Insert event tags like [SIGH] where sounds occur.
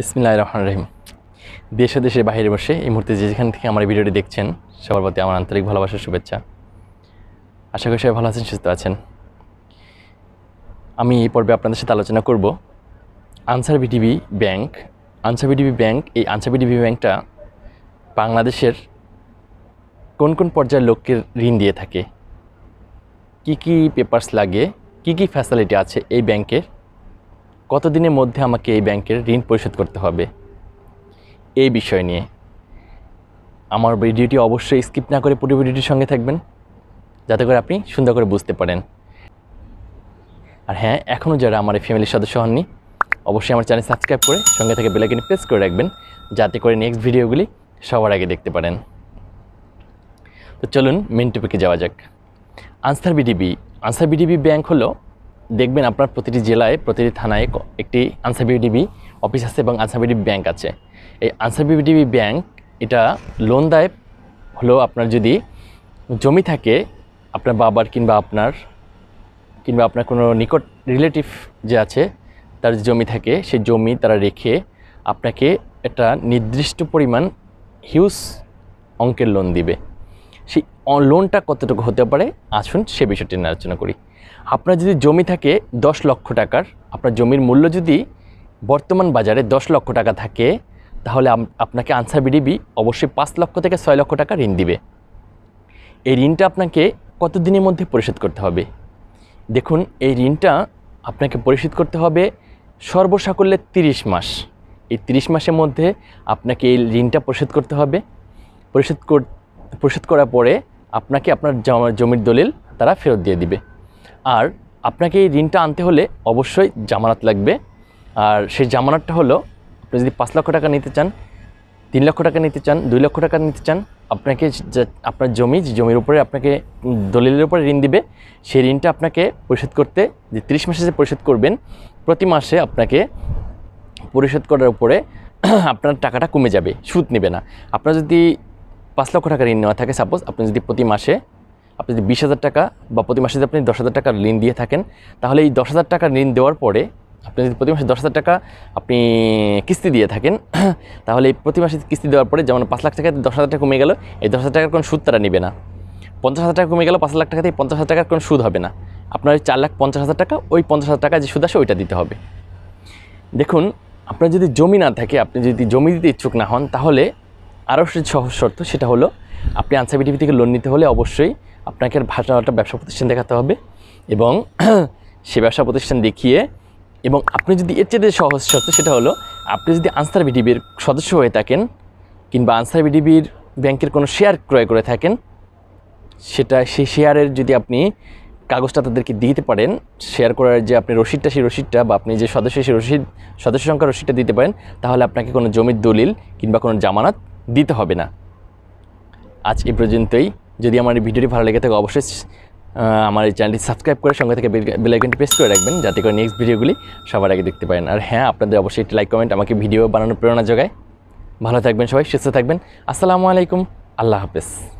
বিসমিল্লাহ রহমান রহিম দেশে দেশের বাহিরে বসে এই মুহূর্তে যে যেখান থেকে আমার ভিডিওটি দেখছেন সবার প্রতি আমার আন্তরিক ভালোবাসার শুভেচ্ছা আশা করি সবাই ভালো আছেন সুস্থ আছেন আমি এই পর্বে আপনাদের সাথে আলোচনা করব answer BTV bank answer BTV bank এই আনসার বিটিভি ব্যাংকটা বাংলাদেশের কোন কোন পর্যায়ের লোককে ঋণ দিয়ে থাকে কি কি পেপার্স লাগে কি কি ফ্যাসিলিটি আছে এই ব্যাংকের কতদিনের মধ্যে আমাকে এই ব্যাংকের ঋণ পরিশোধ করতে হবে এই বিষয় নিয়ে আমার ভিডিওটি অবশ্যই স্কিপ না করে পুরো ভিডিওটির সঙ্গে থাকবেন যাতে করে আপনি সুন্দর করে বুঝতে পারেন আর হ্যাঁ এখনও যারা আমার এই ফ্যামিলির সদস্য হননি অবশ্যই আমার চ্যানেল সাবস্ক্রাইব করে সঙ্গে থেকে বেলাইকনে প্রেস করে রাখবেন যাতে করে নেক্সট ভিডিওগুলি সবার আগে দেখতে পারেন তো চলুন মেন টপিকে যাওয়া যাক Ansar VDP Ansar VDP bank হলো দেখবেন আপনার প্রতিটি জেলায় প্রতিটি থানায় একটি আনসার বিডিবি অফিস আছে এবং আনসার বিডিবি ব্যাংক আছে এই আনসার বিডিবি ব্যাংক এটা লোন দেয় হলো আপনার যদি জমি থাকে আপনার বাবার কিংবা আপনার কিংবা আপনার কোনো নিকট রিলেটিভ যে আছে তার জমি থাকে সেই জমি তারা রেখে আপনাকে একটা নির্দিষ্ট পরিমাণ হিউজ অঙ্কের লোন দিবে সেই লোনটা কতটুকু হতে পারে আসুন সে বিষয়টি নিয়ে আলোচনা করি আপনার যদি জমি থাকে দশ লক্ষ টাকার আপনার জমির মূল্য যদি বর্তমান বাজারে দশ লক্ষ টাকা থাকে তাহলে আপনাকে আনসার বিডিবি অবশ্যই পাঁচ লক্ষ থেকে ছয় লক্ষ টাকা ঋণ দিবে এই ঋণটা আপনাকে কতদিনের মধ্যে পরিশোধ করতে হবে দেখুন এই ঋণটা আপনাকে পরিশোধ করতে হবে সর্বসাকল্যে 30 মাস এই 30 মাসের মধ্যে আপনাকে এই ঋণটা পরিশোধ করতে হবে পরিশোধ পরিশোধ করার পরে আপনাকে আপনার জমির দলিল তারা ফেরত দিয়ে দিবে আর আপনাকে এই ঋণটা আনতে হলে অবশ্যই জামানত লাগবে আর সেই জামানতটা হলো আপনি যদি পাঁচ লক্ষ টাকা নিতে চান তিন লক্ষ টাকা নিতে চান দুই লক্ষ টাকা নিতে চান আপনাকে আপনার জমি জমির উপরে আপনাকে দলিলের উপরে ঋণ দিবে সেই ঋণটা আপনাকে পরিশোধ করতে যে তিরিশ মাসে যে পরিশোধ করবেন প্রতি মাসে আপনাকে পরিশোধ করার উপরে [CLEARS THROAT] আপনার টাকাটা কমে যাবে সুদ নেবে না আপনার যদি পাঁচ লক্ষ টাকা ঋণ নেওয়া থাকে সাপোজ আপনি যদি প্রতি মাসে আপনি যদি বিশ হাজার টাকা বা প্রতি মাসে যদি আপনি দশ হাজার টাকা ঋণ দিয়ে থাকেন তাহলে এই দশ হাজার টাকা ঋণ দেওয়ার পরে আপনি যদি প্রতি মাসে দশ হাজার টাকা আপনি কিস্তি দিয়ে থাকেন [CLEARS THROAT] তাহলে এই প্রতি মাসে কিস্তি দেওয়ার পরে যেমন পাঁচ লাখ টাকা দশ হাজার টাকা কমে গেল এই দশ হাজার টাকার কোনো সুদ তারা নেবে না পঞ্চাশ হাজার টাকা কমে গেল পাঁচ লাখ টাকাতে পঞ্চাশ হাজার টাকার কোনো সুদ হবে না আপনার ওই চার লাখ পঞ্চাশ হাজার টাকা ওই পঞ্চাশ হাজার টাকা যে সুদ আসে ওইটা দিতে হবে দেখুন আপনার যদি জমি না থাকে আপনি যদি জমি দিতে ইচ্ছুক না হন তাহলে আরও সহজ শর্ত সেটা হলো আপনি আনসার থেকে লোন নিতে হলে অবশ্যই আপনাকে ভাষাটা একটা ব্যবসা প্রতিষ্ঠান দেখাতে হবে এবং [CLEARS THROAT] সে ব্যবসা প্রতিষ্ঠান দেখিয়ে এবং আপনি যদি এর চেয়ে সহজ শর্ত সেটা হলো আপনি যদি আনসার বিডিবির সদস্য হয়ে থাকেন কিংবা আনসার বিডিবির ব্যাংকের কোনো শেয়ার ক্রয় করে থাকেন সেটা সেই শেয়ারের যদি আপনি কাগজটা তাদেরকে দিতে পারেন শেয়ার করার যে আপনি রসিদটা সেই রসিদটা বা আপনি যে সদস্য সেই রসিদ সদস্য সংখ্যার রসিদটা দিতে পারেন তাহলে আপনাকে কোনো জমির দলিল কিংবা কোনো জামানত দিতে হবে না আজ এ পর্যন্তই যদি আমার এই ভিডিওটি ভালো লেগে থাকে অবশ্যই আমার এই চ্যানেলটি সাবস্ক্রাইব করে সঙ্গে থেকে বেলাইকনটি প্রেস করে রাখবেন যাতে করে নেক্সট ভিডিওগুলি সবার আগে দেখতে পারেন আর হ্যাঁ আপনাদের অবশ্যই একটি লাইক কমেন্ট আমাকে ভিডিও বানানোর প্রেরণা যোগায় ভালো থাকবেন সবাই সুস্থ থাকবেন আসসালামু আলাইকুম আল্লাহ হাফেজ